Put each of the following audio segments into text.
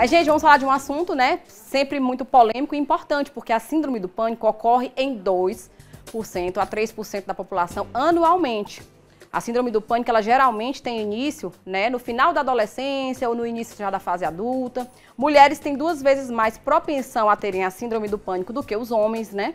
Mas, gente, vamos falar de um assunto, né? Sempre muito polêmico e importante, porque a síndrome do pânico ocorre em 2% a 3% da população anualmente. A síndrome do pânico, ela geralmente tem início né, no final da adolescência ou no início já da fase adulta. Mulheres têm duas vezes mais propensão a terem a síndrome do pânico do que os homens, né?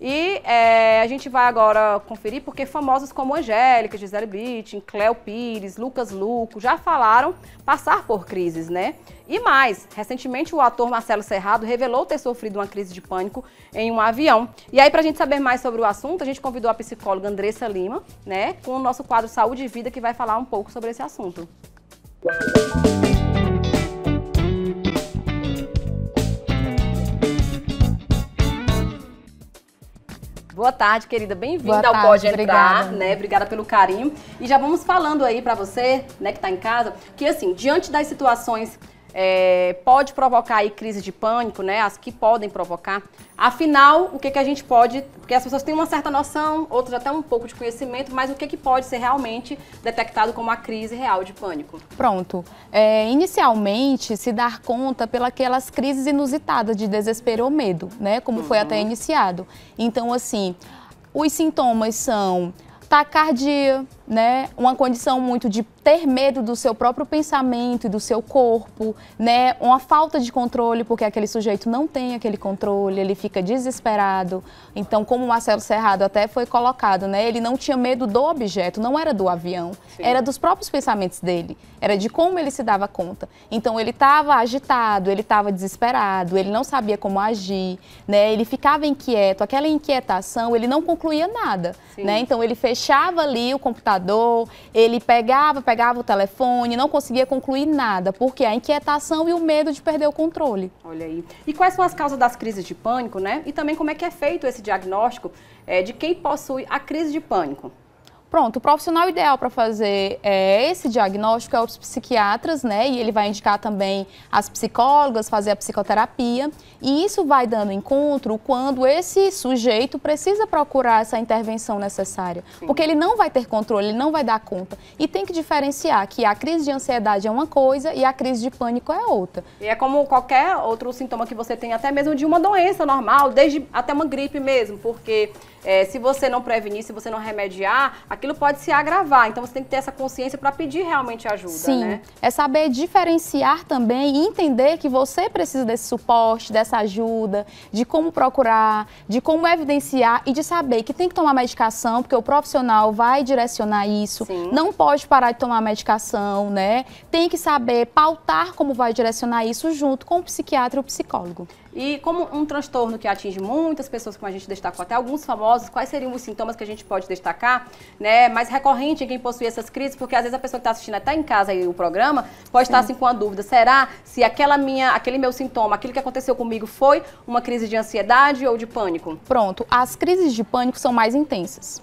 E é, a gente vai agora conferir porque famosos como Angélica, Gisele Bündchen, Cléo Pires, Lucas Luco já falaram passar por crises, né? E mais, recentemente o ator Marcelo Serrado revelou ter sofrido uma crise de pânico em um avião. E aí, para a gente saber mais sobre o assunto, a gente convidou a psicóloga Andressa Lima, né, com o nosso quadro Saúde e Vida, que vai falar um pouco sobre esse assunto. Música Boa tarde, querida. Bem-vinda ao Pode Entrar, obrigada. né? Obrigada pelo carinho. E já vamos falando aí para você, né, que tá em casa, que assim, diante das situações é, pode provocar aí crise de pânico, né? As que podem provocar. Afinal, o que, que a gente pode. Porque as pessoas têm uma certa noção, outras até um pouco de conhecimento, mas o que, que pode ser realmente detectado como a crise real de pânico? Pronto. É, inicialmente, se dar conta pelas crises inusitadas de desespero ou medo, né? Como uhum. foi até uhum. iniciado. Então, assim, os sintomas são tacardia, né, uma condição muito de ter medo do seu próprio pensamento e do seu corpo, né, uma falta de controle, porque aquele sujeito não tem aquele controle, ele fica desesperado. Então, como o Marcelo Serrado até foi colocado, né, ele não tinha medo do objeto, não era do avião, Sim. era dos próprios pensamentos dele, era de como ele se dava conta. Então, ele estava agitado, ele estava desesperado, ele não sabia como agir, né, ele ficava inquieto, aquela inquietação, ele não concluía nada, né, então ele fechava ali o computador computador, ele pegava, pegava o telefone, não conseguia concluir nada, porque a inquietação e o medo de perder o controle. Olha aí. E quais são as causas das crises de pânico, né? E também como é que é feito esse diagnóstico é, de quem possui a crise de pânico? Pronto, o profissional ideal para fazer é, esse diagnóstico é os psiquiatras, né? E ele vai indicar também as psicólogas, fazer a psicoterapia. E isso vai dando encontro quando esse sujeito precisa procurar essa intervenção necessária. Sim. Porque ele não vai ter controle, ele não vai dar conta. E tem que diferenciar que a crise de ansiedade é uma coisa e a crise de pânico é outra. E é como qualquer outro sintoma que você tem, até mesmo de uma doença normal, desde até uma gripe mesmo. Porque é, se você não prevenir, se você não remediar, aquilo pode se agravar. Então você tem que ter essa consciência para pedir realmente ajuda. Sim, né? é saber diferenciar também e entender que você precisa desse suporte, dessa ajuda, de como procurar, de como evidenciar e de saber que tem que tomar medicação, porque o profissional vai direcionar isso. Sim. Não pode parar de tomar medicação, né? Tem que saber pautar como vai direcionar isso junto com o psiquiatra e o psicólogo. E como um transtorno que atinge muitas pessoas, como a gente destacou até alguns famosos, quais seriam os sintomas que a gente pode destacar, né? Mais recorrente em quem possui essas crises, porque às vezes a pessoa que está assistindo até em casa aí, o programa pode Sim. estar assim com a dúvida: será se aquela minha, aquele meu sintoma, aquilo que aconteceu comigo foi uma crise de ansiedade ou de pânico? Pronto, as crises de pânico são mais intensas.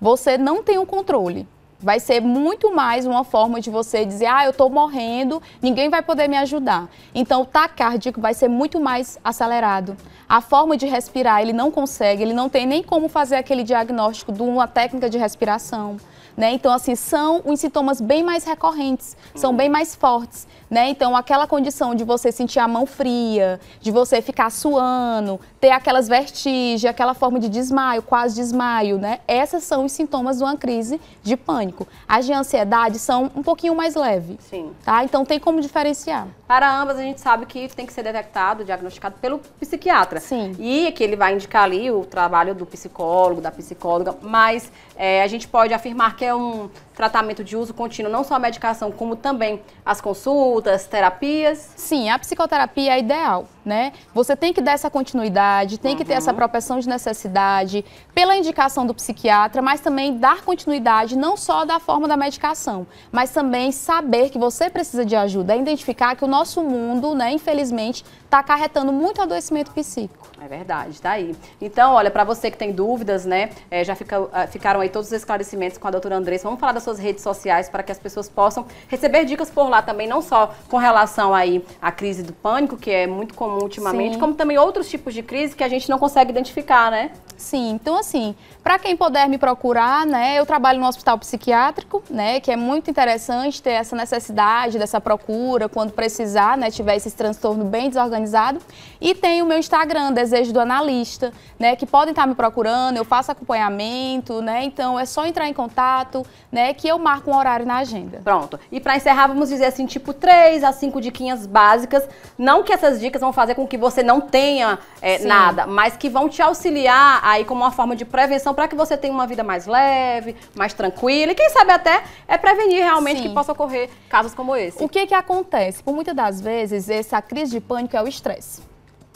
Você não tem o um controle. Vai ser muito mais uma forma de você dizer, ah, eu estou morrendo, ninguém vai poder me ajudar. Então, o taque cardíaco vai ser muito mais acelerado. A forma de respirar, ele não consegue, ele não tem nem como fazer aquele diagnóstico de uma técnica de respiração. Né? Então, assim, são os sintomas bem mais recorrentes, são bem mais fortes, né? Então, aquela condição de você sentir a mão fria, de você ficar suando, ter aquelas vertigens, aquela forma de desmaio, quase desmaio, né? Essas são os sintomas de uma crise de pânico pânico, as de ansiedade são um pouquinho mais leves. Sim. Tá? Então tem como diferenciar. Para ambas, a gente sabe que tem que ser detectado, diagnosticado pelo psiquiatra. Sim. E que ele vai indicar ali o trabalho do psicólogo, da psicóloga, mas é, a gente pode afirmar que é um tratamento de uso contínuo, não só a medicação, como também as consultas, terapias? Sim, a psicoterapia é ideal, né? Você tem que dar essa continuidade, tem uhum. que ter essa uhum. propensão de necessidade, pela indicação do psiquiatra, mas também dar continuidade não só da forma da medicação, mas também saber que você precisa de ajuda, é identificar que o nosso mundo, né, infelizmente, está acarretando muito adoecimento psíquico. É verdade, tá aí. Então, olha, para você que tem dúvidas, né, é, já fica, ah, ficaram aí todos os esclarecimentos com a doutora Andressa. Vamos falar da suas redes sociais para que as pessoas possam receber dicas por lá também, não só com relação aí à crise do pânico, que é muito comum ultimamente, Sim. como também outros tipos de crise que a gente não consegue identificar, né? Sim, então assim, para quem puder me procurar, né, eu trabalho no hospital psiquiátrico, né, que é muito interessante ter essa necessidade dessa procura quando precisar, né, tiver esse transtorno bem desorganizado. E tem o meu Instagram, Desejo do Analista, né, que podem estar me procurando, eu faço acompanhamento, né, então é só entrar em contato, né, que eu marco um horário na agenda. Pronto. E para encerrar, vamos dizer assim, tipo três a cinco diquinhas básicas. Não que essas dicas vão fazer com que você não tenha é, nada, mas que vão te auxiliar aí como uma forma de prevenção para que você tenha uma vida mais leve, mais tranquila e quem sabe até é prevenir realmente Sim. que possa ocorrer casos como esse. O que que acontece? Por muitas das vezes, essa crise de pânico é o estresse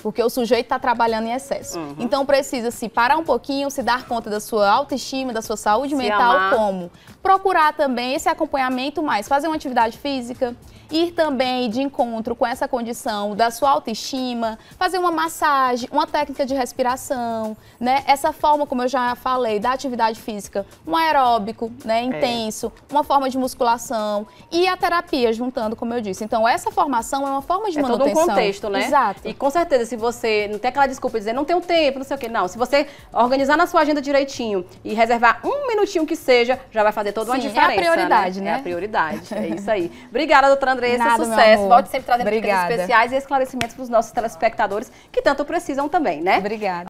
porque o sujeito está trabalhando em excesso. Uhum. Então precisa se parar um pouquinho, se dar conta da sua autoestima, da sua saúde se mental, amar. como procurar também esse acompanhamento mais, fazer uma atividade física, ir também de encontro com essa condição da sua autoestima, fazer uma massagem, uma técnica de respiração, né? Essa forma, como eu já falei, da atividade física, um aeróbico, né, é. intenso, é. uma forma de musculação e a terapia juntando, como eu disse. Então essa formação é uma forma de é manutenção. Todo um contexto, né? Exato. E com certeza se você. Não tem aquela desculpa de dizer não tenho tempo, não sei o quê. Não, se você organizar na sua agenda direitinho e reservar um minutinho que seja, já vai fazer toda Sim, uma diferença. É a né? prioridade, né? né? É a né? prioridade. É isso aí. Obrigada, doutora Andressa. Nada, sucesso. Volte sempre trazendo Obrigada. dicas especiais e esclarecimentos para os nossos telespectadores que tanto precisam também, né? Obrigada.